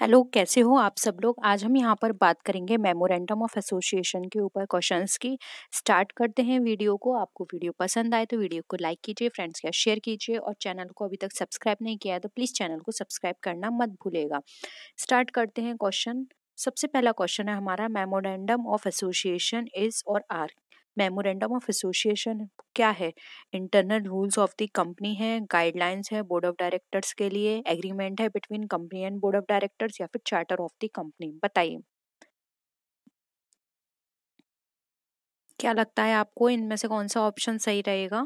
Hello कैसे हो आप सब लोग आज हम यहाँ पर बात करेंगे मेमोरेंडम ऑफ एसोसिएशन के ऊपर क्वेश्चंस की स्टार्ट करते हैं वीडियो को आपको वीडियो पसंद आए तो वीडियो को लाइक कीजिए फ्रेंड्स के शेयर कीजिए और चैनल को अभी तक सब्सक्राइब नहीं किया है तो प्लीज़ चैनल को सब्सक्राइब करना मत भूलेगा स्टार्ट करते हैं क्वेश्चन सबसे पहला क्वेश्चन है हमारा memorandum of association is or are memorandum of association क्या है internal rules of the company है गाइडलाइंस है बोर्ड ऑफ डायरेक्टर्स के लिए एग्रीमेंट है between company and board of directors या फिर चार्टर ऑफ द कंपनी बताइए क्या लगता है आपको इनमें से कौन सा ऑप्शन सही रहेगा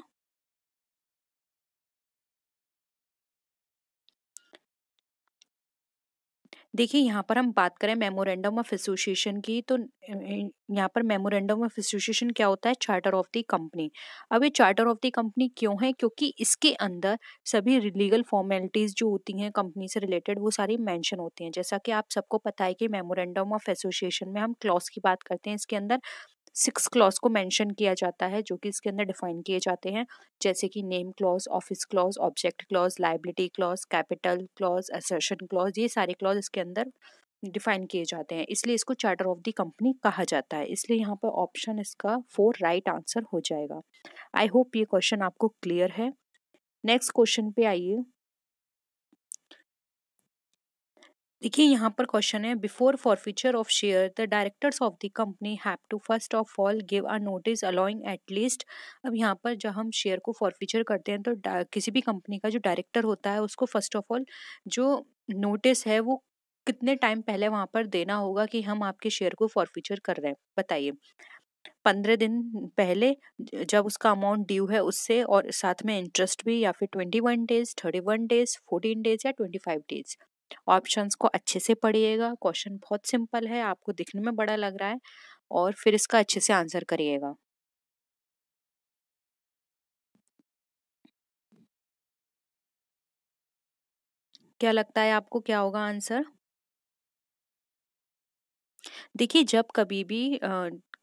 देखिए यहाँ पर हम बात करें मेमोरेंडम ऑफ एसोसिएशन की तो यहाँ पर मेमोरेंडम ऑफ एसोसिएशन क्या होता है चार्टर ऑफ द कंपनी अब ये चार्टर ऑफ द कंपनी क्यों है क्योंकि इसके अंदर सभी लीगल फॉर्मेलिटीज़ जो होती हैं कंपनी से रिलेटेड वो सारी मेंशन होती हैं जैसा कि आप सबको पता है कि मेमोरेंडम ऑफ एसोसिएशन में हम क्लॉज की बात करते हैं इसके अंदर सिक्स क्लॉज को मेंशन किया जाता है जो कि इसके अंदर डिफाइन किए जाते हैं जैसे कि name clause office clause object clause liability clause capital clause assertion clause ये सारे क्लॉज इसके अंदर डिफाइन किए जाते हैं इसलिए इसको चार्टर ऑफ द कंपनी कहा जाता है इसलिए यहाँ पर ऑप्शन इसका फोर राइट आंसर हो जाएगा आई होप ये क्वेश्चन आपको क्लियर है नेक्स्ट क्वेश्चन पे आइए देखिए यहाँ पर क्वेश्चन है before forfeiture of share the directors of the company have to first of all give a notice allowing at least अब यहाँ पर जब हम शेयर को फॉरफीचर करते हैं तो किसी भी कंपनी का जो डायरेक्टर होता है उसको फर्स्ट ऑफ ऑल जो नोटिस है वो कितने टाइम पहले वहाँ पर देना होगा कि हम आपके शेयर को फॉरफीचर कर रहे हैं बताइए पंद्रह दिन पहले जब उसका अमाउंट ड्यू है उससे और साथ में इंटरेस्ट भी या फिर twenty one days thirty one days fourteen days या ट्वेंटी फाइव डेज ऑप्शंस को अच्छे से पढ़िएगा क्वेश्चन बहुत सिंपल है आपको दिखने में बड़ा लग रहा है और फिर इसका अच्छे से आंसर करिएगा क्या लगता है आपको क्या होगा आंसर देखिए जब कभी भी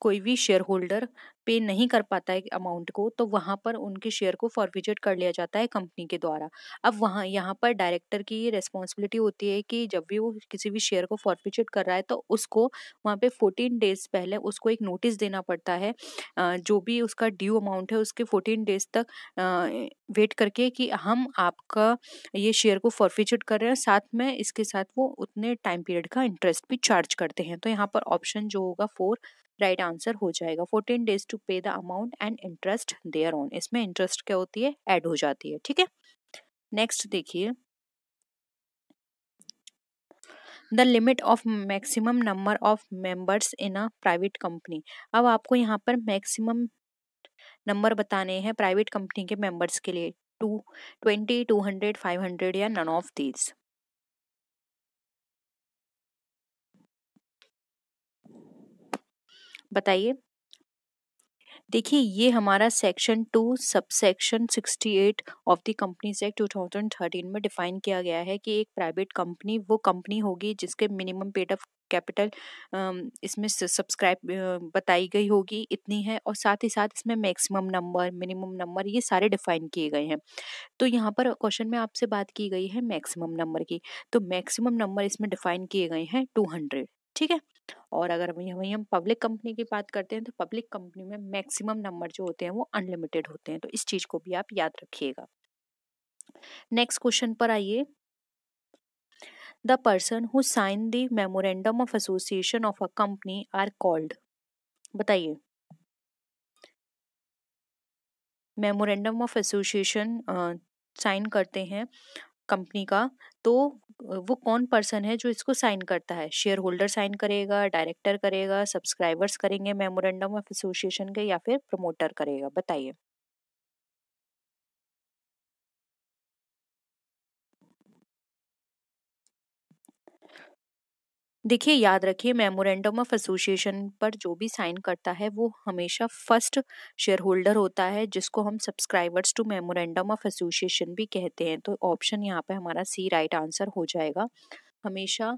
कोई भी शेयर होल्डर पे नहीं कर पाता है अमाउंट को तो वहाँ पर उनके शेयर को फॉर्विजेट कर लिया जाता है कंपनी के द्वारा अब वहाँ यहाँ पर डायरेक्टर की रिस्पॉन्सिबिलिटी होती है कि जब भी वो किसी भी शेयर को फॉर्विजेट कर रहा है तो उसको वहाँ पे फोर्टीन डेज पहले उसको एक नोटिस देना पड़ता है जो भी उसका ड्यू अमाउंट है उसके फोर्टीन डेज तक वेट करके कि हम आपका ये शेयर को फॉर्विजेट कर रहे हैं साथ में इसके साथ वो उतने टाइम पीरियड का इंटरेस्ट भी चार्ज करते हैं तो यहाँ पर ऑप्शन जो होगा फोर राइट आंसर हो जाएगा fourteen days to pay the amount and interest thereon इसमें इंटरेस्ट क्या होती है ऐड हो जाती है ठीक है नेक्स्ट देखिए the limit of maximum number of members in a private company अब आपको यहाँ पर मैक्सिमम नंबर बताने हैं प्राइवेट कंपनी के मेंबर्स के लिए two twenty two hundred five hundred या नन ऑफ दीज बताइए देखिए ये हमारा section two subsection eight of the companies act thirteen में डिफाइन किया गया है कि एक प्राइवेट कंपनी वो कंपनी होगी जिसके मिनिमम पेड ऑफ कैपिटल इसमें सब्सक्राइब बताई गई होगी इतनी है और साथ ही साथ इसमें मैक्सिमम नंबर मिनिमम नंबर ये सारे डिफाइन किए गए हैं तो यहाँ पर क्वेश्चन में आपसे बात की गई है मैक्सिमम नंबर की तो मैक्सिमम नंबर इसमें डिफाइन किए गए हैं टू ठीक है और अगर वही वही हम पब्लिक कंपनी की बात करते हैं तो पब्लिक कंपनी में मैक्सिमम नंबर जो होते हैं वो अनलिमिटेड होते हैं तो इस चीज़ को भी आप याद रखिएगा नेक्स्ट क्वेश्चन पर आइए the person who sign the memorandum of association of a company are called बताइए मेमोरेंडम ऑफ एसोसिएशन साइन करते हैं कंपनी का तो वो कौन पर्सन है जो इसको साइन करता है शेयर होल्डर साइन करेगा डायरेक्टर करेगा सब्सक्राइबर्स करेंगे मेमोरेंडम ऑफ एसोसिएशन के या फिर प्रमोटर करेगा बताइए देखिए याद रखिए मेमोरेंडम ऑफ एसोसिएशन पर जो भी साइन करता है वो हमेशा फर्स्ट शेयर होल्डर होता है जिसको हम subscribers to memorandum of association भी कहते हैं तो ऑप्शन यहाँ पे हमारा सी राइट आंसर हो जाएगा हमेशा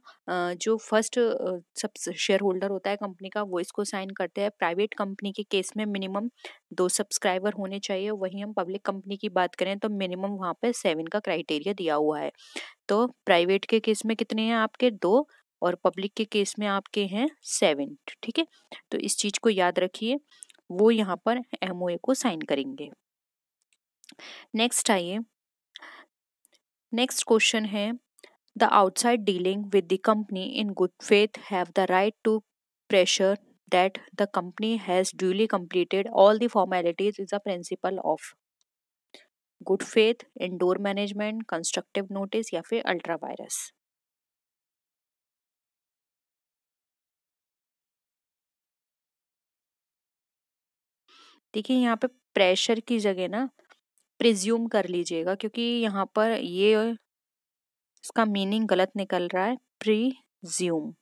जो फर्स्ट सब शेयर होल्डर होता है कंपनी का वो इसको साइन करते हैं प्राइवेट कंपनी के केस में मिनिमम दो सब्सक्राइबर होने चाहिए वहीं हम पब्लिक कंपनी की बात करें तो मिनिमम वहाँ पे सेवन का क्राइटेरिया दिया हुआ है तो प्राइवेट के केस में कितने हैं आपके दो और पब्लिक के केस में आपके हैं सेवन ठीक है तो इस चीज़ को याद रखिए वो यहाँ पर एम को साइन करेंगे नेक्स्ट आइए नेक्स्ट क्वेश्चन है the outside dealing with the company in good faith have the right to presume that the company has duly completed all the formalities is the principle of good faith indoor management constructive notice या फिर ultra vires देखिए यहाँ पे pressure की जगह ना presume कर लीजिएगा क्योंकि यहाँ पर ये इसका मीनिंग गलत निकल रहा है प्रिज्यूम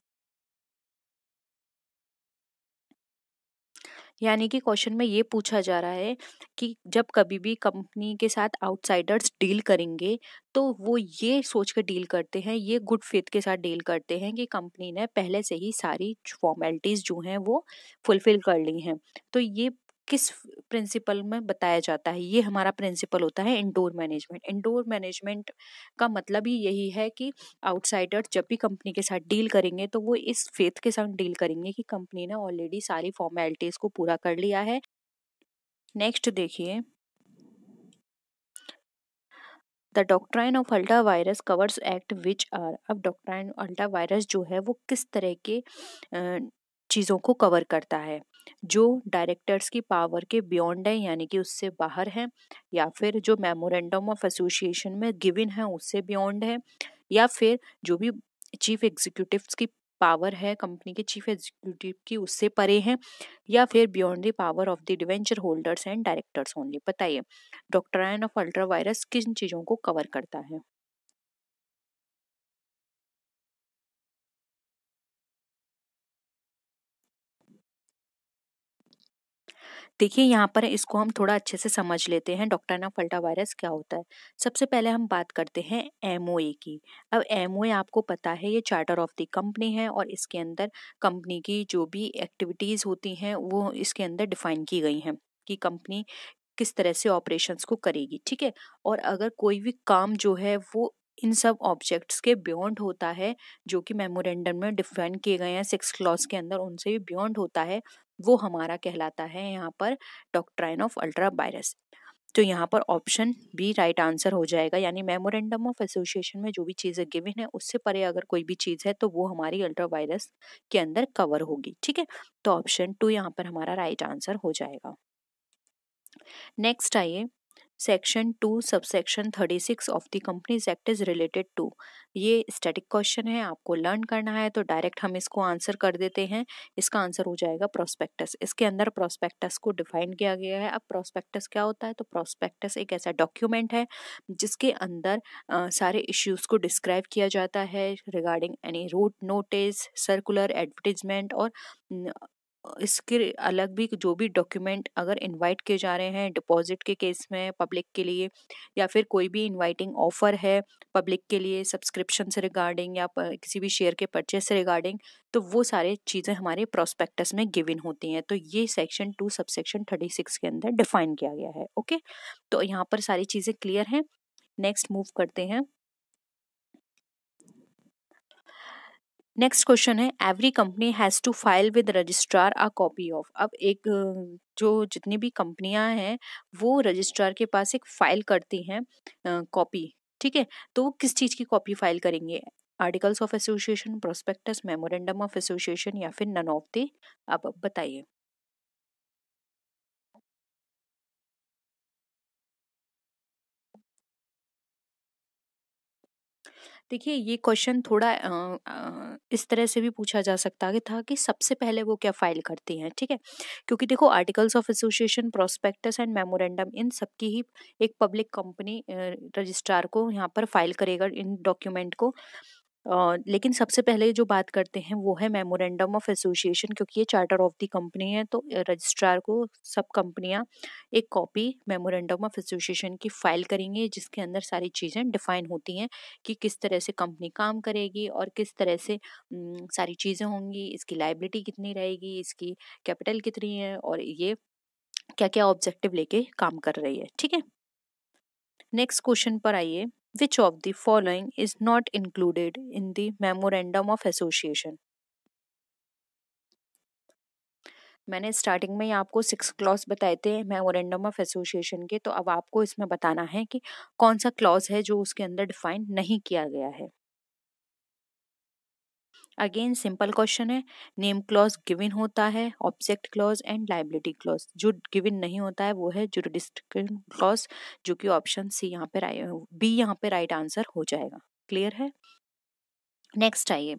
यानी कि क्वेश्चन में ये पूछा जा रहा है कि जब कभी भी कंपनी के साथ आउटसाइडर्स डील करेंगे तो वो ये सोच कर डील करते हैं ये गुड फेथ के साथ डील करते हैं कि कंपनी ने पहले से ही सारी फॉर्मेलिटीज़ जो हैं वो फुलफिल कर ली हैं तो ये किस प्रिंसिपल में बताया जाता है ये हमारा प्रिंसिपल होता है इंडोर मैनेजमेंट इंडोर मैनेजमेंट का मतलब ही यही है कि आउटसाइडर जब भी कंपनी के साथ डील करेंगे तो वो इस फेथ के साथ डील करेंगे कि कंपनी ने ऑलरेडी सारी फॉर्मेलिटीज़ को पूरा कर लिया है नेक्स्ट देखिए the doctrine of ultra vires covers act which are अब डॉक्ट्राइन अल्ट्रा वायरस जो है वो किस तरह के चीज़ों को कवर करता है जो डायरेक्टर्स की पावर के बियॉन्ड है यानी कि उससे बाहर है या फिर जो मेमोरेंडम ऑफ एसोसिएशन में गिविन है उससे बियॉन्ड है या फिर जो भी चीफ एग्जीक्यूटिव की पावर है कंपनी के चीफ एग्जीक्यूटिव की उससे परे हैं या फिर beyond the power of the debenture holders and directors only बताइए डॉक्टर ऑफ अल्ट्रा वायरस किन चीज़ों को कवर करता है देखिए यहाँ पर इसको हम थोड़ा अच्छे से समझ लेते हैं डॉक्टरना फल्टा वायरस क्या होता है सबसे पहले हम बात करते हैं एम की अब एम आपको पता है ये चार्टर ऑफ द कंपनी है और इसके अंदर कंपनी की जो भी एक्टिविटीज़ होती हैं वो इसके अंदर डिफाइन की गई हैं कि कंपनी किस तरह से ऑपरेशंस को करेगी ठीक है और अगर कोई भी काम जो है वो इन सब ऑब्जेक्ट्स के बियॉन्ड होता है जो कि मेमोरेंडम में डिफाइन किए गए हैं सिक्स क्लॉज के अंदर उनसे भी बियॉन्ड होता है वो हमारा कहलाता है यहाँ पर डॉक्ट्राइन ऑफ अल्ट्रा वायरस तो यहाँ पर ऑप्शन बी राइट आंसर हो जाएगा यानी मेमोरेंडम ऑफ एसोसिएशन में जो भी चीज़ें गिवन है उससे परे अगर कोई भी चीज़ है तो वो हमारी अल्ट्रा वायरस के अंदर कवर होगी ठीक है तो ऑप्शन टू यहाँ पर हमारा राइट आंसर हो जाएगा नेक्स्ट आइए section two subsection thirty six of the companies act is related to ये स्टैटिक क्वेश्चन है आपको लर्न करना है तो डायरेक्ट हम इसको आंसर कर देते हैं इसका आंसर हो जाएगा प्रोस्पेक्टस इसके अंदर प्रोस्पेक्टस को डिफाइन किया गया है अब प्रोस्पेक्टस क्या होता है तो प्रोस्पेक्टस एक ऐसा डॉक्यूमेंट है जिसके अंदर आ, सारे इश्यूज को डिस्क्राइब किया जाता है regarding any route notice circular advertisement और इसके अलग भी जो भी डॉक्यूमेंट अगर इनवाइट किए जा रहे हैं डिपॉजिट के केस में पब्लिक के लिए या फिर कोई भी इनवाइटिंग ऑफर है पब्लिक के लिए सब्सक्रिप्शन से रिगार्डिंग या किसी भी शेयर के परचेस से रिगार्डिंग तो वो सारे चीज़ें हमारे प्रोस्पेक्टस में गिविन होती हैं तो ये section two sub section thirty six के अंदर डिफाइन किया गया है ओके तो यहाँ पर सारी चीज़ें क्लियर हैं नेक्स्ट मूव करते हैं नेक्स्ट क्वेश्चन है every company has to file with registrar a copy of अब एक जो जितनी भी कंपनियां हैं वो रजिस्ट्रार के पास एक फाइल करती हैं कॉपी ठीक है तो वो किस चीज़ की कॉपी फाइल करेंगे articles of association prospectus memorandum of association या फिर नन ऑफ दी अब बताइए देखिए ये क्वेश्चन थोड़ा आ, आ, इस तरह से भी पूछा जा सकता कि था कि सबसे पहले वो क्या फाइल करती हैं ठीक है क्योंकि देखो articles of association prospectus and memorandum इन सबकी ही एक पब्लिक कंपनी रजिस्ट्रार को यहाँ पर फाइल करेगा इन डॉक्यूमेंट को लेकिन सबसे पहले जो बात करते हैं वो है मेमोरेंडम ऑफ एसोसिएशन क्योंकि ये चार्टर ऑफ दी कंपनी है तो रजिस्ट्रार को सब कंपनियां एक कॉपी मेमोरेंडम ऑफ एसोसिएशन की फाइल करेंगे जिसके अंदर सारी चीज़ें डिफाइन होती हैं कि किस तरह से कंपनी काम करेगी और किस तरह से सारी चीज़ें होंगी इसकी लाइबिलिटी कितनी रहेगी इसकी कैपिटल कितनी है और ये क्या क्या ऑब्जेक्टिव लेके काम कर रही है ठीक है नेक्स्ट क्वेश्चन पर आइए Which of the following is not included in the memorandum of association? मैंने स्टार्टिंग में ही आपको सिक्स क्लॉज बताए थे मेमोरेंडम ऑफ एसोसिएशन के तो अब आपको इसमें बताना है कि कौन सा क्लॉज है जो उसके अंदर डिफाइन नहीं किया गया है अगेन सिंपल क्वेश्चन है नेम क्लॉज गिविन होता है object clause and liability clause जो गिविन नहीं होता है वो है जुडिस्टिकल क्लॉज जो कि ऑप्शन सी यहाँ पे बी यहाँ पे राइट आंसर हो जाएगा क्लियर है नेक्स्ट आइए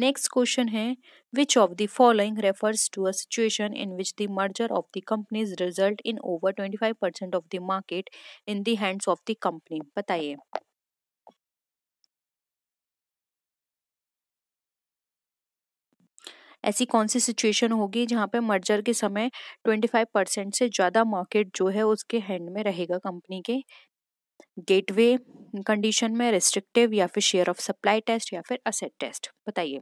नेक्स्ट क्वेश्चन है which of the following refers to a situation in which the merger of the companies result in over twenty five percent of the market in the hands of the company बताइए ऐसी कौन सी situation होगी जहाँ पे merger के समय 25 percent से ज़्यादा मार्केट जो है उसके हैंड में रहेगा कंपनी के गेटवे कंडीशन में रेस्ट्रिक्टिव या फिर शेयर ऑफ सप्लाई टेस्ट या फिर असेट टेस्ट बताइए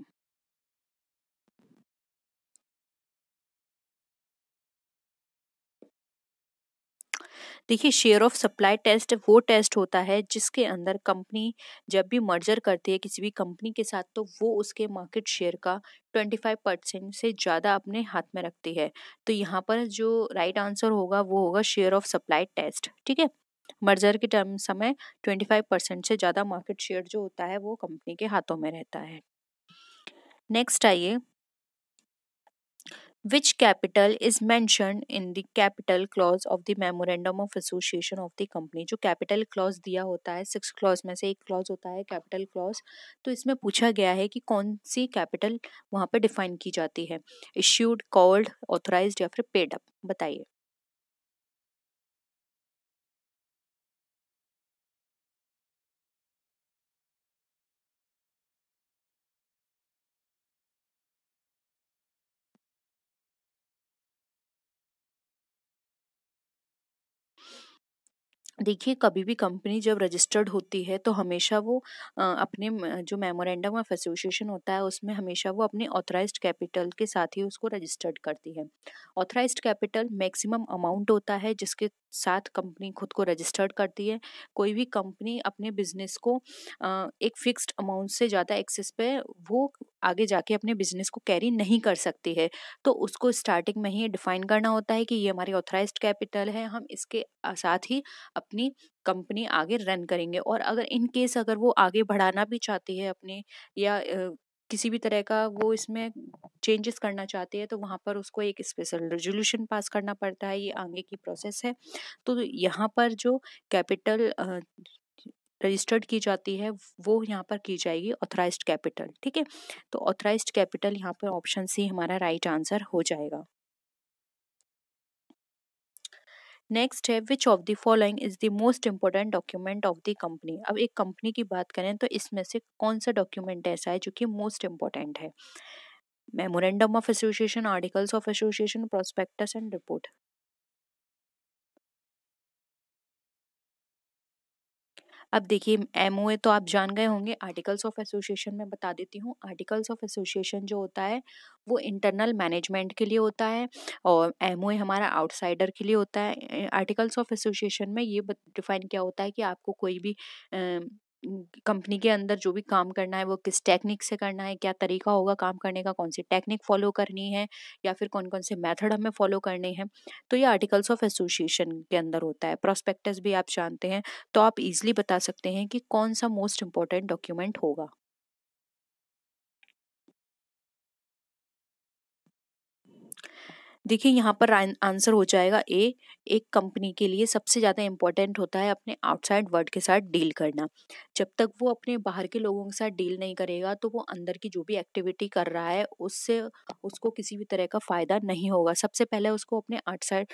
देखिए शेयर ऑफ सप्लाई टेस्ट वो टेस्ट होता है जिसके अंदर कंपनी जब भी मर्जर करती है किसी भी कंपनी के साथ तो वो उसके मार्केट शेयर का 25 परसेंट से ज़्यादा अपने हाथ में रखती है तो यहाँ पर जो राइट आंसर होगा वो होगा शेयर ऑफ सप्लाई टेस्ट ठीक है मर्जर के टर्म समय 25 परसेंट से ज़्यादा मार्केट शेयर जो होता है वो कंपनी के हाथों में रहता है नेक्स्ट आइए which capital is mentioned in the capital clause of the memorandum of association of the company जो capital clause दिया होता है सिक्स clause में से एक clause होता है capital clause तो इसमें पूछा गया है कि कौन सी capital वहाँ पे define की जाती है issued called authorized या फिर paid up बताइए देखिए कभी भी कंपनी जब रजिस्टर्ड होती है तो हमेशा वो अपने जो मेमोरेंडम ऑफ एसोसिएशन होता है उसमें हमेशा वो अपने ऑथराइज कैपिटल के साथ ही उसको रजिस्टर्ड करती है ऑथराइज कैपिटल मैक्सिमम अमाउंट होता है जिसके साथ कंपनी खुद को रजिस्टर्ड करती है कोई भी कंपनी अपने बिजनेस को एक फिक्स्ड अमाउंट से ज़्यादा एक्सेस पे वो आगे जाके अपने बिजनेस को कैरी नहीं कर सकती है तो उसको स्टार्टिंग में ही डिफाइन करना होता है कि ये हमारी ऑथराइज कैपिटल है हम इसके साथ ही अपनी कंपनी आगे रन करेंगे और अगर इन केस अगर वो आगे बढ़ाना भी चाहती है अपने या किसी भी तरह का वो इसमें चेंजेस करना चाहती है तो वहाँ पर उसको एक स्पेशल रेजोल्यूशन पास करना पड़ता है ये आगे की प्रोसेस है तो यहाँ पर जो कैपिटल रजिस्टर्ड की जाती है वो यहाँ पर की जाएगी ऑथराइज्ड कैपिटल ठीक है तो ऑथराइज्ड कैपिटल यहाँ पर ऑप्शन सी हमारा राइट आंसर हो जाएगा नेक्स्ट है which of the following is the most important document of the company अब एक कंपनी की बात करें तो इसमें से कौन सा डॉक्यूमेंट ऐसा है जो कि मोस्ट इंपॉर्टेंट है memorandum of association articles of association prospectus and report अब देखिए एम तो आप जान गए होंगे आर्टिकल्स ऑफ एसोसिएशन में बता देती हूँ आर्टिकल्स ऑफ एसोसिएशन जो होता है वो इंटरनल मैनेजमेंट के लिए होता है और एम हमारा आउटसाइडर के लिए होता है आर्टिकल्स ऑफ एसोसिएशन में ये डिफाइन क्या होता है कि आपको कोई भी कंपनी के अंदर जो भी काम करना है वो किस टेक्निक से करना है क्या तरीका होगा काम करने का कौन सी टेक्निक फॉलो करनी है या फिर कौन कौन से मेथड हमें फॉलो करने हैं तो ये आर्टिकल्स ऑफ एसोसिएशन के अंदर होता है प्रोस्पेक्टस भी आप जानते हैं तो आप इजीली बता सकते हैं कि कौन सा मोस्ट इंपॉर्टेंट डॉक्यूमेंट होगा देखिए यहाँ पर आंसर हो जाएगा ए एक कंपनी के लिए सबसे ज़्यादा इम्पोर्टेंट होता है अपने आउटसाइड वर्ल्ड के साथ डील करना जब तक वो अपने बाहर के लोगों के साथ डील नहीं करेगा तो वो अंदर की जो भी एक्टिविटी कर रहा है उससे उसको किसी भी तरह का फ़ायदा नहीं होगा सबसे पहले उसको अपने आउटसाइड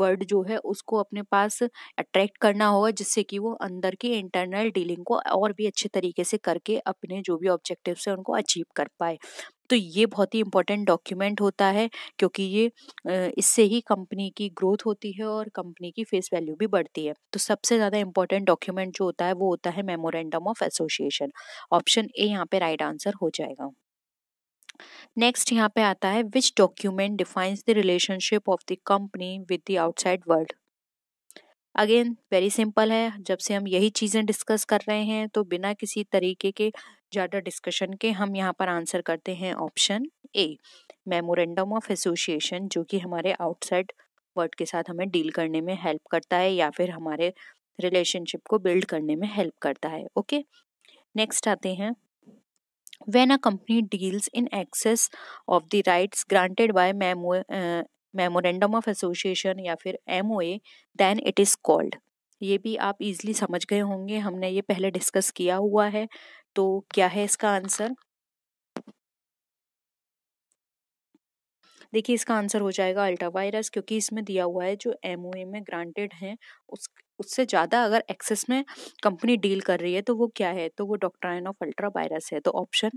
वर्ल्ड जो है उसको अपने पास अट्रैक्ट करना होगा जिससे कि वो अंदर की इंटरनल डीलिंग को और भी अच्छे तरीके से करके अपने जो भी ऑब्जेक्टिव्स हैं उनको अचीव कर पाए तो ये बहुत ही इम्पोर्टेंट डॉक्यूमेंट होता है क्योंकि ये इससे ही कंपनी की ग्रोथ होती है और कंपनी की फेस वैल्यू भी बढ़ती है तो सबसे ज़्यादा इम्पोर्टेंट डॉक्यूमेंट जो होता है वो होता है memorandum of association option A यहाँ पे राइट आंसर हो जाएगा नेक्स्ट यहाँ पे आता है which document defines the relationship of the company with the outside world again very simple है जब से हम यही चीज़ें डिस्कस कर रहे हैं तो बिना किसी तरीके के ज़्यादा डिस्कशन के हम यहाँ पर आंसर करते हैं option A memorandum of association जो कि हमारे आउटसाइड वर्ड के साथ हमें डील करने में हेल्प करता है या फिर हमारे रिलेशनशिप को बिल्ड करने में हेल्प करता है ओके नेक्स्ट आते हैं when a company deals in excess of the rights granted by memo memorandum of association या फिर M then it is called ये भी आप इजिली समझ गए होंगे हमने ये पहले डिस्कस किया हुआ है तो क्या है इसका आंसर देखिए इसका आंसर हो जाएगा अल्ट्रा वायरस क्योंकि इसमें दिया हुआ है जो एम में ग्रांटेड हैं उस उससे ज़्यादा अगर एक्सेस में कंपनी डील कर रही है तो वो क्या है तो वो डॉक्ट्राइन ऑफ अल्ट्रा वायरस है तो ऑप्शन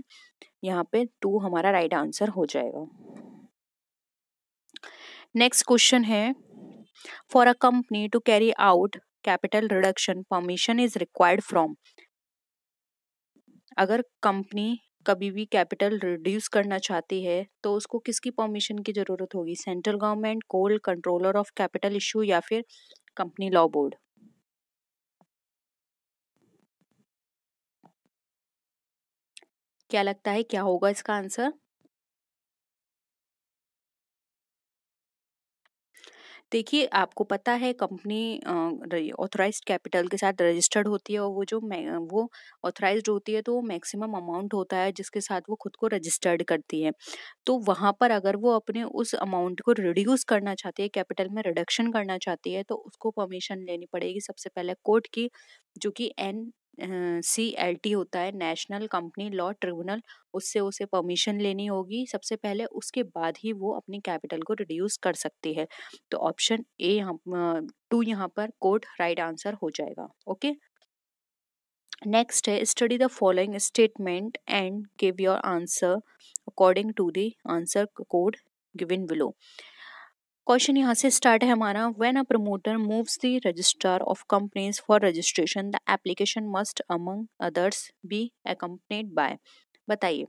यहाँ पे टू हमारा राइट आंसर हो जाएगा नेक्स्ट क्वेश्चन है for a company to carry out capital reduction permission is required from अगर कंपनी कभी भी कैपिटल रिड्यूस करना चाहती है तो उसको किसकी परमिशन की ज़रूरत होगी central government court controller of capital issue या फिर कंपनी लॉ बोर्ड क्या लगता है क्या होगा इसका आंसर देखिए आपको पता है कंपनी ऑथराइज कैपिटल के साथ रजिस्टर्ड होती है और वो जो मै- वो ऑथोराइज होती है तो वो मैक्सिमम अमाउंट होता है जिसके साथ वो खुद को रजिस्टर्ड करती है तो वहाँ पर अगर वो अपने उस अमाउंट को रिड्यूस करना चाहती है कैपिटल में रिडक्शन करना चाहती है तो उसको परमिशन लेनी पड़ेगी सबसे पहले कोर्ट की जो कि एन सी एल टी होता है नेशनल कंपनी लॉ ट्रिब्यूनल उससे उसे परमिशन लेनी होगी सबसे पहले उसके बाद ही वो अपनी कैपिटल को रिड्यूस कर सकती है तो ऑप्शन ए यहाँ टू यहाँ पर कोर्ट राइट आंसर हो जाएगा ओके नेक्स्ट है study the following statement and give your answer according to the answer code given below question यहाँ से स्टार्ट है हमारा when a promoter moves the register of companies for registration the application must among others be accompanied by बताइए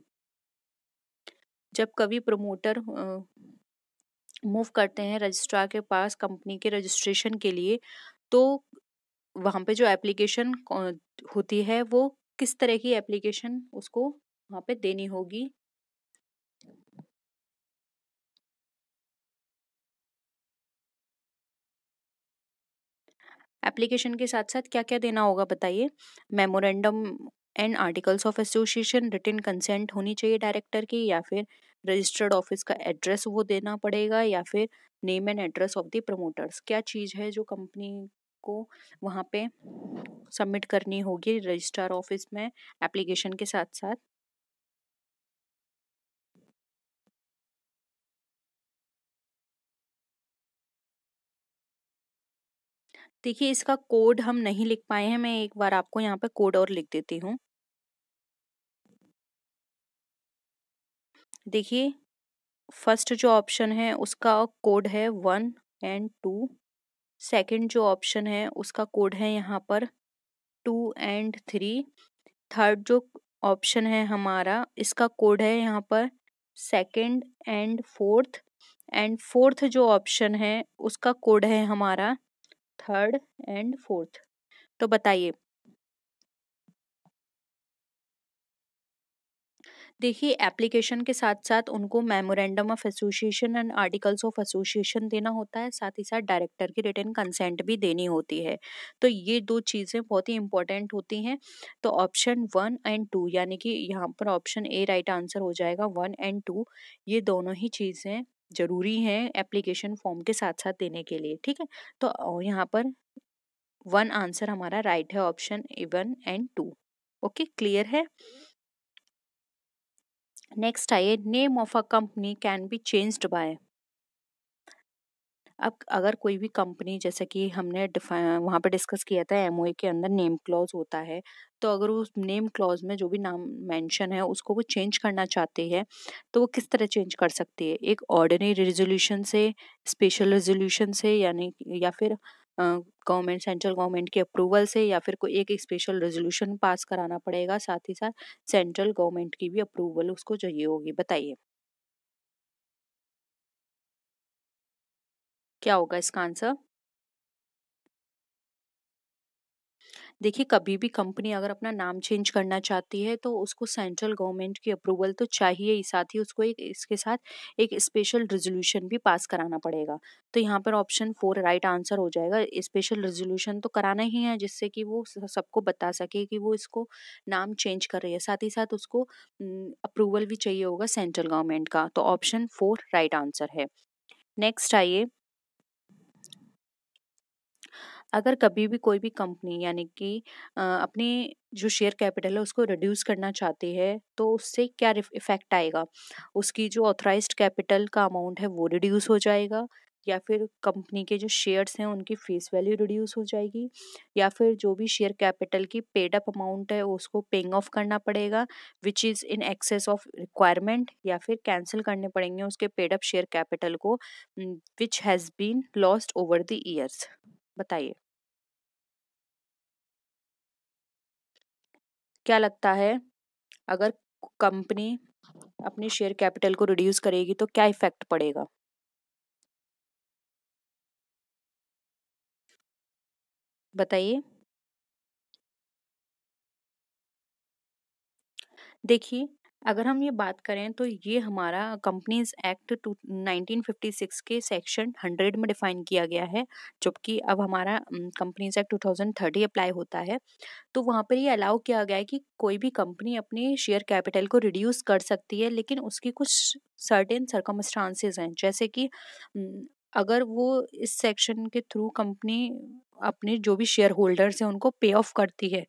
जब कभी promoter move uh, करते हैं registrar के पास कंपनी के रजिस्ट्रेशन के लिए तो वहाँ पे जो एप्लीकेशन होती है वो किस तरह की एप्लीकेशन उसको वहाँ पे देनी होगी एप्लीकेशन के साथ साथ क्या क्या देना होगा बताइए memorandum and articles of association return consent होनी चाहिए डायरेक्टर की या फिर रजिस्टर्ड ऑफिस का एड्रेस वो देना पड़ेगा या फिर name and address of the promoters क्या चीज़ है जो कंपनी को वहाँ पे सबमिट करनी होगी रजिस्ट्रार ऑफिस में एप्लीकेशन के साथ साथ देखिए इसका कोड हम नहीं लिख पाए हैं मैं एक बार आपको यहाँ पे कोड और लिख देती हूँ देखिए फर्स्ट जो ऑप्शन है उसका कोड है वन एंड टू सेकंड जो ऑप्शन है उसका कोड है यहाँ पर टू एंड थ्री थर्ड जो ऑप्शन है हमारा इसका कोड है यहाँ पर second and fourth and fourth जो ऑप्शन है उसका कोड है हमारा थर्ड एंड फोर्थ तो बताइए देखिए एप्लीकेशन के साथ साथ उनको memorandum of association and articles of association देना होता है साथ ही साथ डायरेक्टर की रिटर्न कंसेंट भी देनी होती है तो ये दो चीज़ें बहुत ही इंपॉर्टेंट होती हैं तो ऑप्शन वन एंड टू यानी कि यहाँ पर ऑप्शन ए राइट आंसर हो जाएगा वन एंड टू ये दोनों ही चीज़ें ज़रूरी हैं एप्लीकेशन फॉर्म के साथ साथ देने के लिए ठीक है तो यहाँ पर वन आंसर हमारा राइट है option one and two okay clear है नेक्स्ट आइए name of a company can be changed by अब अगर कोई भी कंपनी जैसे कि हमने वहाँ पे डिस्कस किया था एम के अंदर नेम क्लॉज होता है तो अगर उस नेम क्लॉज में जो भी नाम मेंशन है उसको वो चेंज करना चाहते हैं तो वो किस तरह चेंज कर सकती है एक ऑर्डिनरी रेजोल्यूशन से स्पेशल रेजोल्यूशन से यानी या फिर गवर्नमेंट सेंट्रल गवर्नमेंट के अप्रूवल से या फिर कोई एक स्पेशल रेजोल्यूशन पास कराना पड़ेगा साथ ही साथ सेंट्रल गवर्नमेंट की भी अप्रूवल उसको चाहिए होगी बताइए क्या होगा इसका आंसर देखिए कभी भी कंपनी अगर अपना नाम चेंज करना चाहती है तो उसको सेंट्रल गवर्नमेंट की अप्रूवल तो चाहिए ही साथ ही उसको एक इसके साथ एक स्पेशल रेजोल्यूशन भी पास कराना पड़ेगा तो यहाँ पर ऑप्शन फोर राइट आंसर हो जाएगा स्पेशल रेजोल्यूशन तो कराना ही है जिससे कि वो सबको बता सके कि वो इसको नाम चेंज कर रही है साथ ही साथ उसको अप्रूवल भी चाहिए होगा सेंट्रल गवर्नमेंट का तो ऑप्शन फोर राइट आंसर है नेक्स्ट आइए अगर कभी भी कोई भी कंपनी यानी कि अपने जो शेयर कैपिटल है उसको रिड्यूस करना चाहती है तो उससे क्या इफेक्ट आएगा उसकी जो ऑथोराइज कैपिटल का अमाउंट है वो रिड्यूस हो जाएगा या फिर कंपनी के जो शेयर्स हैं उनकी फेस वैल्यू रिड्यूस हो जाएगी या फिर जो भी शेयर कैपिटल की पेड अप अमाउंट है उसको पेइंग ऑफ करना पड़ेगा which is in excess of requirement या फिर कैंसिल करने पड़ेंगे उसके पेड अप शेयर कैपिटल को which has been lost over the years बताइए क्या लगता है अगर कंपनी अपने शेयर कैपिटल को रिड्यूस करेगी तो क्या इफेक्ट पड़ेगा बताइए देखिए अगर हम ये बात करें तो ये हमारा कंपनीज एक्ट टू नाइनटीन के सेक्शन 100 में डिफाइन किया गया है जबकि अब हमारा कंपनीज एक्ट 2030 अप्लाई होता है तो वहाँ पर ये अलाउ किया गया है कि कोई भी कंपनी अपने शेयर कैपिटल को रिड्यूस कर सकती है लेकिन उसकी कुछ सर्टेन सर्कमस्टांसेज हैं जैसे कि अगर वो इस सेक्शन के थ्रू कंपनी अपने जो भी शेयर होल्डर्स हैं उनको पे ऑफ करती है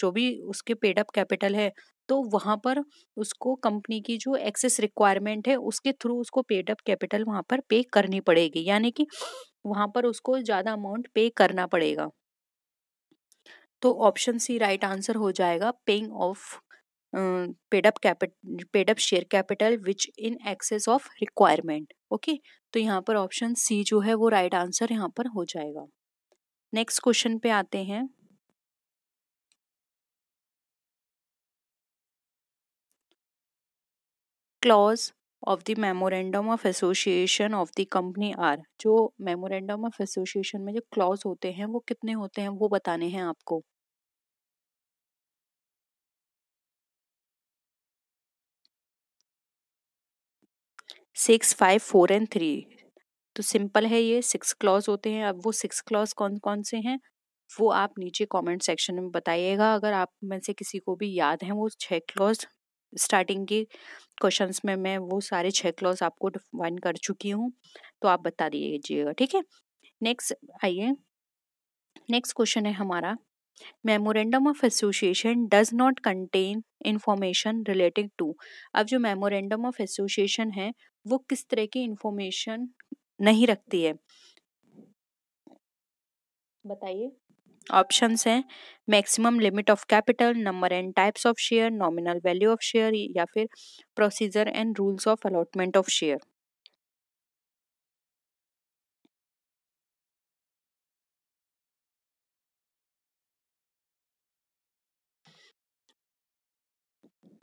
जो भी उसके पेड अप कैपिटल है तो वहाँ पर उसको कंपनी की जो एक्सेस रिक्वायरमेंट है उसके थ्रू उसको पेड अप कैपिटल वहाँ पर पे करनी पड़ेगी यानी कि वहाँ पर उसको ज़्यादा अमाउंट पे करना पड़ेगा तो ऑप्शन सी राइट आंसर हो जाएगा paying off paid up capital paid up share capital which in excess of requirement okay तो यहाँ पर ऑप्शन सी जो है वो राइट right आंसर यहाँ पर हो जाएगा नेक्स्ट क्वेश्चन पे आते हैं clause of the memorandum of association of the company are जो मेमोरेंडम ऑफ एसोसिएशन में जो क्लॉज होते हैं वो कितने होते हैं वो बताने हैं आपको six five four and three तो सिंपल है ये सिक्स क्लॉज होते हैं अब वो सिक्स क्लॉज कौन कौन से हैं वो आप नीचे कमेंट सेक्शन में बताइएगा अगर आप में से किसी को भी याद है वो छह क्लॉज स्टार्टिंग की क्वेश्चंस में मैं वो सारे छह क्लॉज आपको डिफाइन कर चुकी हूँ तो आप बता दीजिएगा ठीक है नेक्स्ट आइए नेक्स्ट क्वेश्चन है हमारा memorandum of association does not contain information relating to अब जो मेमोरेंडम ऑफ एसोसिएशन है वो किस तरह की इंफॉर्मेशन नहीं रखती है बताइए ऑप्शंस हैं maximum limit of capital number and types of share nominal value of share या फिर procedure and rules of allotment of share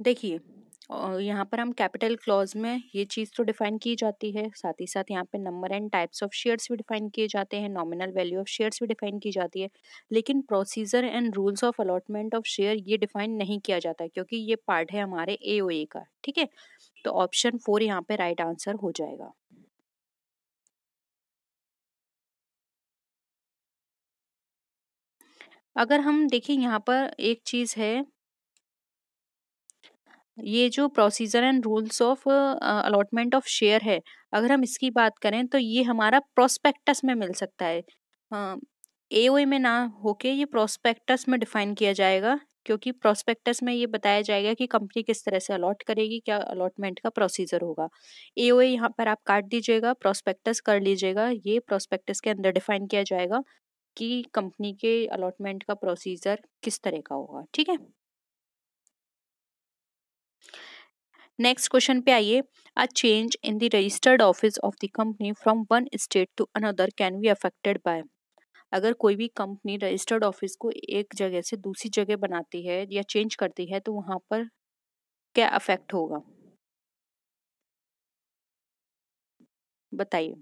देखिए और यहाँ पर हम कैपिटल क्लॉज में ये चीज़ तो डिफाइन की जाती है साथ ही साथ यहाँ पे number and types of shares भी डिफाइन किए जाते हैं नॉमिनल वैल्यू ऑफ शेयर्स भी डिफाइन की जाती है लेकिन procedure and rules of allotment of share ये डिफाइन नहीं किया जाता है, क्योंकि ये पार्ट है हमारे ए का ठीक है तो ऑप्शन फोर यहाँ पे राइट आंसर हो जाएगा अगर हम देखें यहाँ पर एक चीज़ है ये जो procedure and rules of allotment of share है अगर हम इसकी बात करें तो ये हमारा प्रोस्पेक्टस में मिल सकता है ए uh, में ना होके ये प्रोस्पेक्टस में डिफाइन किया जाएगा क्योंकि प्रोस्पेक्टस में ये बताया जाएगा कि कंपनी किस तरह से अलॉट करेगी क्या अलॉटमेंट का प्रोसीजर होगा ए ओ यहाँ पर आप काट दीजिएगा प्रोस्पेक्टस कर लीजिएगा ये प्रोस्पेक्टस के अंदर डिफाइन किया जाएगा कि कंपनी के अलॉटमेंट का प्रोसीजर किस तरह का होगा ठीक है नेक्स्ट क्वेश्चन पे आइए a change in the registered office of the company from one state to another can be affected by अगर कोई भी कंपनी रजिस्टर्ड ऑफिस को एक जगह से दूसरी जगह बनाती है या चेंज करती है तो वहां पर क्या अफेक्ट होगा बताइए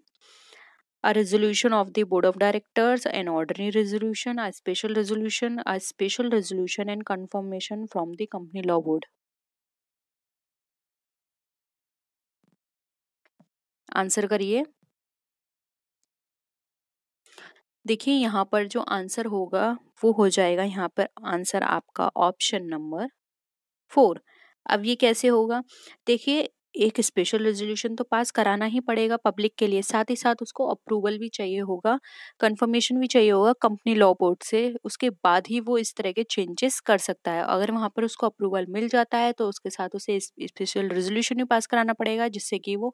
a resolution of the board of directors an ordinary resolution a special resolution a special resolution and confirmation from the company law board answer करिए देखिए यहाँ पर जो आंसर होगा वो हो जाएगा यहाँ पर आंसर आपका ऑप्शन नंबर फोर अब ये कैसे होगा देखिए एक स्पेशल रेजोल्यूशन तो पास कराना ही पड़ेगा पब्लिक के लिए साथ ही साथ उसको अप्रूवल भी चाहिए होगा कंफर्मेशन भी चाहिए होगा कंपनी लॉ बोर्ड से उसके बाद ही वो इस तरह के चेंजेस कर सकता है अगर वहाँ पर उसको अप्रूवल मिल जाता है तो उसके साथ उसे स्पेशल रेजोल्यूशन भी पास कराना पड़ेगा जिससे कि वो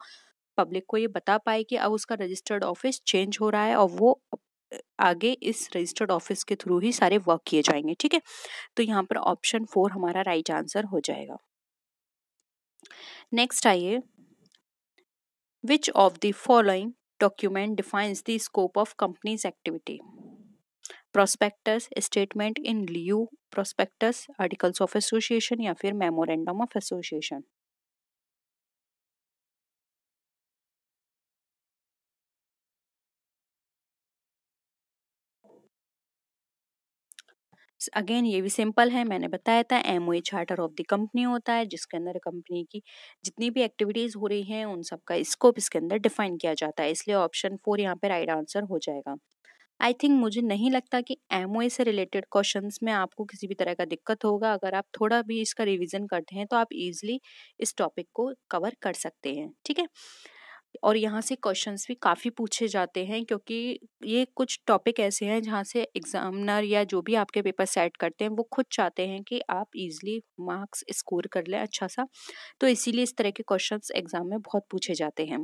पब्लिक को ये बता पाए कि अब उसका रजिस्टर्ड ऑफिस चेंज हो रहा है और वो आगे इस रजिस्टर्ड ऑफिस के थ्रू ही सारे वर्क किए जाएंगे ठीक है तो यहाँ पर ऑप्शन फोर हमारा राइट right आंसर हो जाएगा नेक्स्ट आइए which of the following document defines the scope of companies activity prospectus statement in lieu prospectus articles of association या फिर मेमोरेंडम ऑफ एसोसिएशन अगेन ये भी सिंपल है मैंने बताया था M O A charter of the company होता है जिसके अंदर कंपनी की जितनी भी एक्टिविटीज़ हो रही हैं उन सबका स्कोप इसके अंदर डिफाइन किया जाता है इसलिए ऑप्शन फोर यहाँ पे राइट आंसर हो जाएगा आई थिंक मुझे नहीं लगता कि एम ओ ए से रिलेटेड क्वेश्चन में आपको किसी भी तरह का दिक्कत होगा अगर आप थोड़ा भी इसका रिविजन करते हैं तो आप इजिली इस टॉपिक को कवर कर सकते हैं ठीक है और यहाँ से क्वेश्चंस भी काफ़ी पूछे जाते हैं क्योंकि ये कुछ टॉपिक ऐसे हैं जहाँ से एग्जामिनर या जो भी आपके पेपर सेट करते हैं वो खुद चाहते हैं कि आप इजीली मार्क्स स्कोर कर लें अच्छा सा तो इसीलिए इस तरह के क्वेश्चंस एग्ज़ाम में बहुत पूछे जाते हैं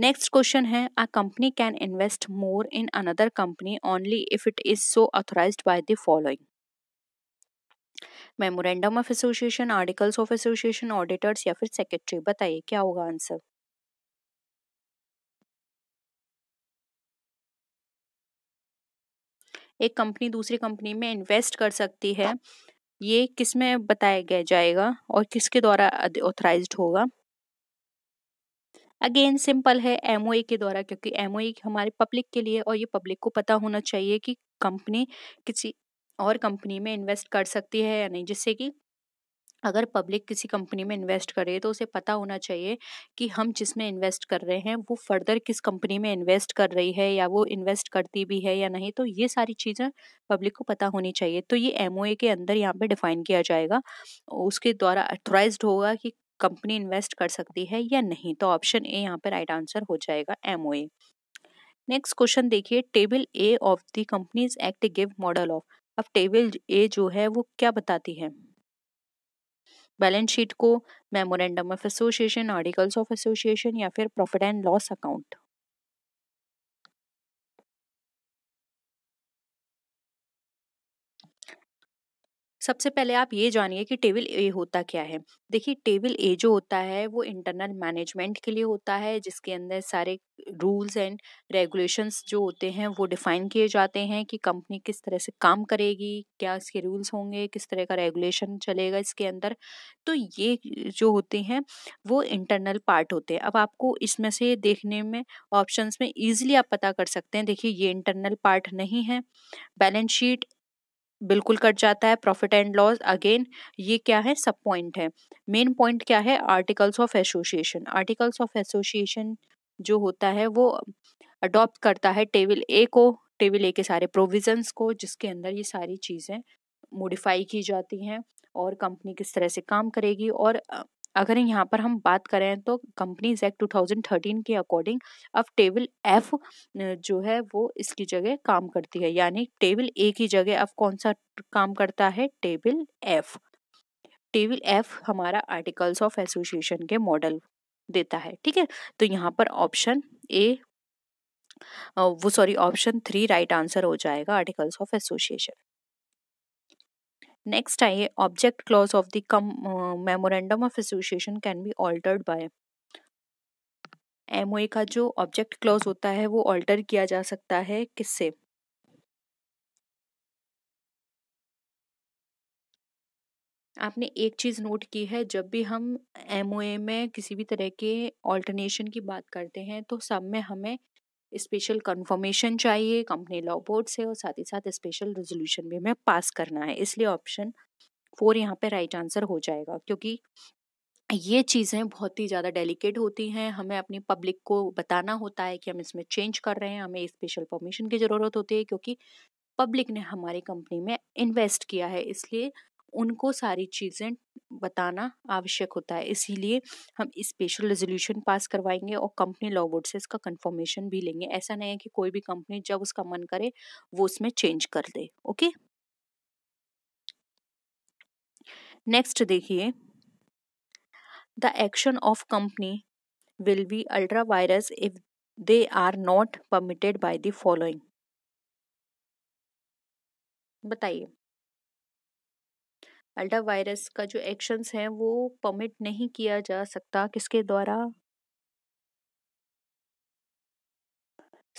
नेक्स्ट क्वेश्चन है a company can invest more in another company only if it is so authorise by the following memorandum of association articles of association auditors या फिर सेक्रेटरी बताइए क्या होगा आंसर एक कंपनी दूसरी कंपनी में इन्वेस्ट कर सकती है ये किस में बताया गया जाएगा और किसके द्वारा ऑथराइज होगा अगेन सिंपल है एम के द्वारा क्योंकि एम हमारे पब्लिक के लिए और ये पब्लिक को पता होना चाहिए कि कंपनी किसी और कंपनी में इन्वेस्ट कर सकती है या नहीं जिससे कि अगर पब्लिक किसी कंपनी में इन्वेस्ट करे तो उसे पता होना चाहिए कि हम जिसमें इन्वेस्ट कर रहे हैं वो फर्दर किस कंपनी में इन्वेस्ट कर रही है या वो इन्वेस्ट करती भी है या नहीं तो ये सारी चीज़ें पब्लिक को पता होनी चाहिए तो ये एम के अंदर यहाँ पे डिफाइन किया जाएगा उसके द्वारा अथोराइज होगा कि कंपनी इन्वेस्ट कर सकती है या नहीं तो ऑप्शन ए यहाँ पर राइट आंसर हो जाएगा एम नेक्स्ट क्वेश्चन देखिए table A of the companies act give model of अब टेबल ए जो है वो क्या बताती है बैलेंस शीट को memorandum of association articles of association या फिर प्रॉफिट एंड लॉस अकाउंट सबसे पहले आप ये जानिए कि टेबल ए होता क्या है देखिए टेबल ए जो होता है वो इंटरनल मैनेजमेंट के लिए होता है जिसके अंदर सारे रूल्स एंड रेगुलेशंस जो होते हैं वो डिफ़ाइन किए जाते हैं कि कंपनी किस तरह से काम करेगी क्या इसके रूल्स होंगे किस तरह का रेगुलेशन चलेगा इसके अंदर तो ये जो होते हैं वो इंटरनल पार्ट होते हैं अब आपको इसमें से देखने में ऑप्शंस में ईजिली आप पता कर सकते हैं देखिए ये इंटरनल पार्ट नहीं है बैलेंस शीट बिल्कुल कट जाता है प्रॉफिट एंड लॉस अगेन ये क्या है सब पॉइंट है मेन पॉइंट क्या है articles of association articles of association जो होता है वो अडॉप्ट करता है टेबल ए को टेबल ए के सारे प्रोविजंस को जिसके अंदर ये सारी चीज़ें मोडिफाई की जाती हैं और कंपनी किस तरह से काम करेगी और अगर यहाँ पर हम बात करें तो कंपनीज एक्ट 2013 के अकॉर्डिंग अब टेबल एफ जो है वो इसकी जगह काम करती है यानी टेबल ए की जगह अब कौन सा काम करता है टेबल एफ टेबल एफ हमारा आर्टिकल्स ऑफ एसोसिएशन के मॉडल देता है ठीक है तो यहाँ पर ऑप्शन ए वो sorry option three right answer हो जाएगा आर्टिकल्स ऑफ एसोसिएशन नेक्स्ट आइए object clause of the come memorandum of association can be altered by MOA का जो ऑब्जेक्ट क्लॉज होता है वो ऑल्टर किया जा सकता है किससे आपने एक चीज नोट की है जब भी हम एम में किसी भी तरह के ऑल्टरनेशन की बात करते हैं तो सब में हमें स्पेशल कंफर्मेशन चाहिए कंपनी लॉ बोर्ड से और साथ ही साथ स्पेशल रेजोल्यूशन भी हमें पास करना है इसलिए ऑप्शन फोर यहाँ पे राइट आंसर हो जाएगा क्योंकि ये चीज़ें बहुत ही ज़्यादा डेलिकेट होती हैं हमें अपनी पब्लिक को बताना होता है कि हम इसमें चेंज कर रहे हैं हमें स्पेशल परमिशन की ज़रूरत होती है क्योंकि पब्लिक ने हमारी कंपनी में इन्वेस्ट किया है इसलिए उनको सारी चीज़ें बताना आवश्यक होता है इसीलिए हम स्पेशल रेजोल्यूशन पास करवाएंगे और कंपनी लॉ बोर्ड से इसका कंफर्मेशन भी लेंगे ऐसा नहीं है कि कोई भी कंपनी जब उसका मन करे वो उसमें चेंज कर दे ओके नेक्स्ट देखिए the action of company will be ultra vires if they are not permitted by the following बताइए अल्टा वायरस का जो एक्शंस हैं वो परमिट नहीं किया जा सकता किसके द्वारा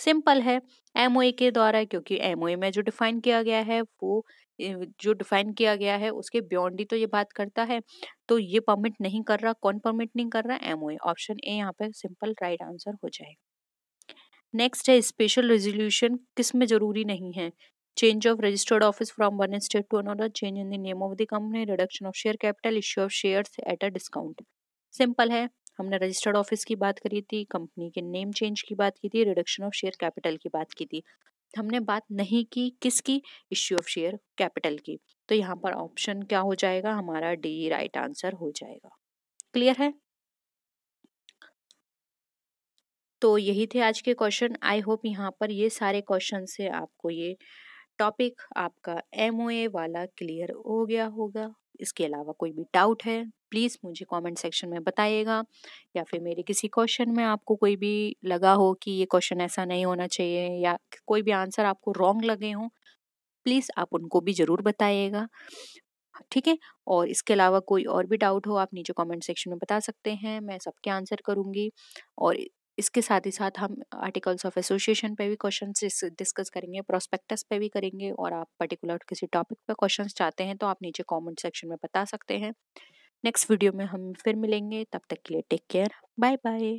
सिंपल है एमओए के द्वारा क्योंकि एमओए में जो डिफाइन किया गया है वो जो डिफाइन किया गया है उसके बियॉन्ड ही तो ये बात करता है तो ये परमिट नहीं कर रहा कौन परमिट नहीं कर रहा एमओए ऑप्शन ए यहाँ पे सिंपल राइट आंसर हो जाएगा नेक्स्ट है स्पेशल रेजोल्यूशन किस में ज़रूरी नहीं है change of registered office from one state to another, change in the name of the company, reduction of share capital, issue of shares at a discount. simple hai हमने registered office की बात करी थी कंपनी के name change की बात की थी रिडक्शन ऑफ शेयर कैपिटल की बात की थी हमने बात नहीं की किसकी इश्यू ऑफ शेयर कैपिटल की तो यहाँ पर ऑप्शन क्या हो जाएगा हमारा डी राइट आंसर हो जाएगा क्लियर है तो यही थे आज के क्वेश्चन आई होप यहाँ पर ये सारे क्वेश्चन से आपको ये टॉपिक आपका एम वाला क्लियर हो गया होगा इसके अलावा कोई भी डाउट है प्लीज़ मुझे कमेंट सेक्शन में बताइएगा या फिर मेरे किसी क्वेश्चन में आपको कोई भी लगा हो कि ये क्वेश्चन ऐसा नहीं होना चाहिए या कोई भी आंसर आपको रॉन्ग लगे हों प्लीज़ आप उनको भी ज़रूर बताइएगा ठीक है और इसके अलावा कोई और भी डाउट हो आप नीचे कमेंट सेक्शन में बता सकते हैं मैं सबके आंसर करूँगी और इसके साथ ही साथ हम आर्टिकल्स ऑफ एसोसिएशन पे भी क्वेश्चन डिस्कस करेंगे प्रोस्पेक्टस पे भी करेंगे और आप पर्टिकुलर किसी टॉपिक पे क्वेश्चन चाहते हैं तो आप नीचे कॉमेंट सेक्शन में बता सकते हैं नेक्स्ट वीडियो में हम फिर मिलेंगे तब तक के लिए टेक केयर बाय बाय